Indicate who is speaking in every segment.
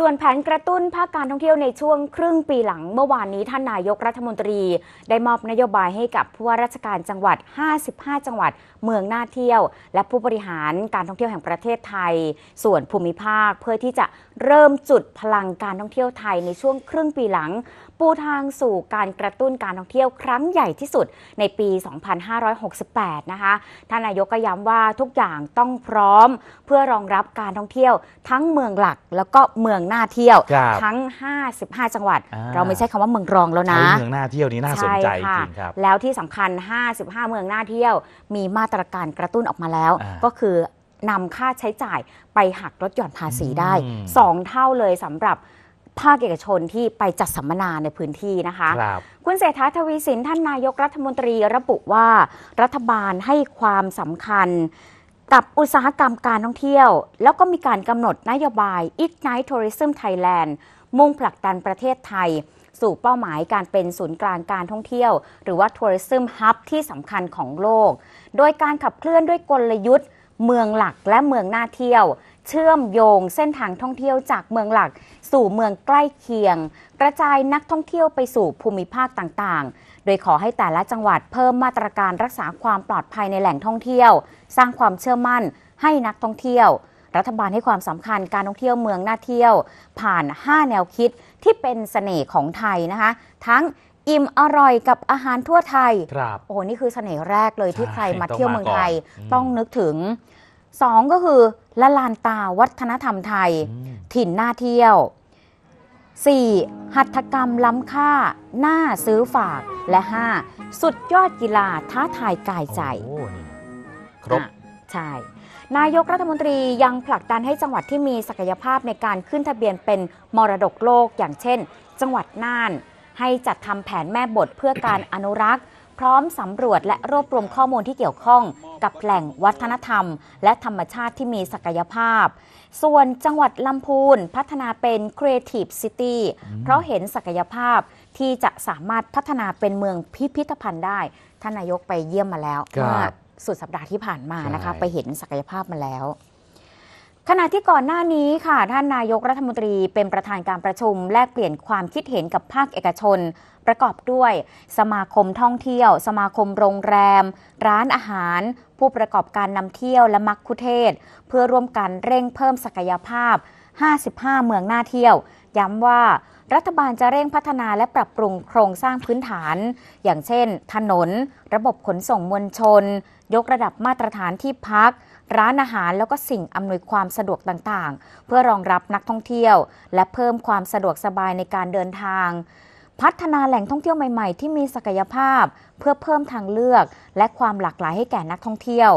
Speaker 1: ส่วนแผนกระตุ้นภาคการท่องเที่ยวในช่วงครึ่งปีหลังเมื่อวานนี้ท่านนายกรัฐมนตรี ได้มอบนโยบายให้กับผู้ว่าราชการจังหวัด 55 จังหวัดเมืองน่าเที่ยว และผู้บริหารการท่องเที่ยวแห่งประเทศไทย ส่วนภูมิภาคเพื่อที่จะเริ่มจุดพลังการท่องเที่ยวไทยในช่วงครึ่งปีหลังปูทางสู่การกระตุ้นการท่องเที่ยว ครั้งใหญ่ที่สุดในปี 2568 นะคะท่านนายกก็ย้ำว่าทุกอย่างต้องพร้อมเพื่อรองรับการท่องเที่ยว ทั้งเมืองหลักแล้วก็เมืองหน้าเที่ยวทั้ง 55 จังหวัด เราไม่ใช่คำว่าเมืองรองแล้วนะเมืองหน้าเที่ยวนี้น่าสนใจจริงครับแล้วที่สำคัญ 55 เมืองหน้าเที่ยวมีมาตรการกระตุ้นออกมาแล้ว ก็คือนำค่าใช้จ่ายไปหักลดหย่อนภาษีได้ 2 เท่าเลยสำหรับภาคเอกชนที่ไปจัดสัมมนาในพื้นที่นะคะคคุณเศรษฐาทวีสินท่านนายกรัฐมนตรีระบุว่ารัฐบาลให้ความสำคัญกับอุตสาหกรรมการท่องเที่ยว แล้วก็มีการกำหนดนโยบาย Ignite Tourism Thailand มุ่งผลักดันประเทศไทย สู่เป้าหมายการเป็นศูนย์กลางการท่องเที่ยว หรือว่า Tourism Hub ที่สำคัญของโลก โดยการขับเคลื่อนด้วยกลยุทธ์เมืองหลักและเมืองน่าเที่ยว เชื่อมโยงเส้นทางท่องเที่ยวจากเมืองหลักสู่เมืองใกล้เคียง กระจายนักท่องเที่ยวไปสู่ภูมิภาคต่าง ๆ โดยขอให้แต่ละจังหวัดเพิ่มมาตรการรักษาความปลอดภัยในแหล่งท่องเที่ยว สร้างความเชื่อมั่นให้นักท่องเที่ยว รัฐบาลให้ความสำคัญการท่องเที่ยวเมืองน่าเที่ยว ผ่าน5แนวคิดที่เป็นสเสน่ห์ของไทยนะคะทั้งอิ่มอร่อยกับอาหารทั่วไทย ครับโอ้โหนี่คือเสน่ห์แรกเลยที่ใครมาเที่ยวเมืองไทย ต้องนึกถึงสองก็คือละลานตาวัฒนธรรมไทย ถิ่นน่าเที่ยว 4. หัตถกรรมล้ำค่า หน้าซื้อฝาก และ 5. สุดยอดกีฬาท้าทายกายใจครบใช่นายกรัฐมนตรียังผลักดันให้จังหวัดที่มีศักยภาพในการขึ้นทะเบียนเป็นมรดกโลกอย่างเช่น จังหวัดน่านให้จัดทำแผนแม่บทเพื่อการอนุรักษ์ พร้อมสำรวจและรวบรวมข้อมูลที่เกี่ยวข้อง กับแหล่งวัฒนธรรม และธรรมชาติที่มีศักยภาพ ส่วนจังหวัดลำพูนพัฒนาเป็น Creative City เพราะเห็นศักยภาพที่จะสามารถพัฒนาเป็นเมืองพิพิธภัณฑ์ได้ ท่านนายกไปเยี่ยมมาแล้วเมื่อสุดสัปดาห์ที่ผ่านมานะคะไปเห็นศักยภาพมาแล้วขณะที่ก่อนหน้านี้ค่ะท่านนายกรัฐมนตรีเป็นประธานการประชุม แลกเปลี่ยนความคิดเห็นกับภาคเอกชน ประกอบด้วย สมาคมท่องเที่ยว สมาคมโรงแรม ร้านอาหาร ผู้ประกอบการนำเที่ยวและมักคุเทศ เพื่อร่วมกันเร่งเพิ่มศักยภาพ 55 เมืองน่าเที่ยว ย้ำว่ารัฐบาลจะเร่งพัฒนาและปรับปรุงโครงสร้างพื้นฐาน อย่างเช่น ถนน ระบบขนส่งมวลชน ยกระดับมาตรฐานที่พัก ร้านอาหารแล้วก็สิ่งอำนวยความสะดวกต่างๆ เพื่อรองรับนักท่องเที่ยว และเพิ่มความสะดวกสบายในการเดินทางพัฒนาแหล่งท่องเที่ยวใหม่ๆ ที่มีศักยภาพเพื่อเพิ่มทางเลือกและความหลากหลายให้แก่นักท่องเที่ยว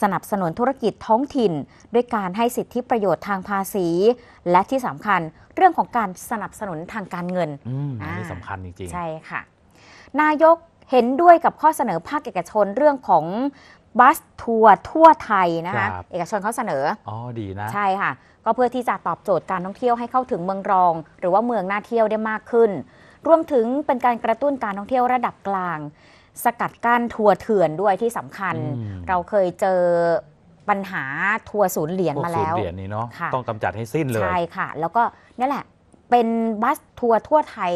Speaker 1: สนับสนุนธุรกิจท้องถิ่น ด้วยการให้สิทธิประโยชน์ทางภาษี และที่สำคัญเรื่องของการสนับสนุนทางการเงินอันนี้สำคัญจริงๆใช่ค่ะนายกเห็นด้วยกับข้อเสนอภาคเอกชนเรื่องของบัสทัวร์ทั่วไทยนะคะเอกชนเขาเสนออ๋อดีนะใช่ค่ะก็เพื่อที่จะตอบโจทย์การท่องเที่ยวให้เข้าถึงเมืองรอง หรือว่าเมืองน่าเที่ยวได้มากขึ้นรวมถึงเป็นการกระตุ้นการท่องเที่ยวระดับกลาง สกัดกั้นทัวร์เถื่อนด้วยที่สำคัญ เราเคยเจอปัญหาทัวร์ศูนย์เหรียญมาแล้วศูนย์เหรียญนี่เนาะะต้องกำจัดให้สิ้นเลยใช่ค่ะแล้วก็นี่แหละเป็นบัสทัวร์ทั่วไทย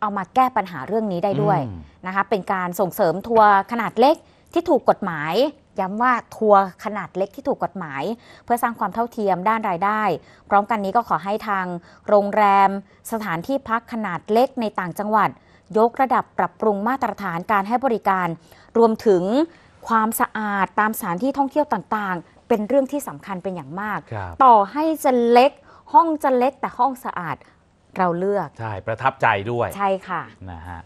Speaker 1: เอามาแก้ปัญหาเรื่องนี้ได้ด้วยนะคะเป็นการส่งเสริมทัวร์ขนาดเล็กที่ถูกกฎหมายย้ำว่าทัวร์ขนาดเล็กที่ถูกกฎหมาย เพื่อสร้างความเท่าเทียมด้านรายได้ พร้อมกันนี้ก็ขอให้ทางโรงแรมสถานที่พักขนาดเล็กในต่างจังหวัด ยกระดับปรับปรุงมาตรฐานการให้บริการ รวมถึงความสะอาดตามสถานที่ท่องเที่ยวต่างๆ เป็นเรื่องที่สำคัญเป็นอย่างมาก ต่อให้จะเล็กห้องจะเล็กแต่ห้องสะอาดเราเลือกใช่ประทับใจด้วย ใช่ค่ะนะฮะ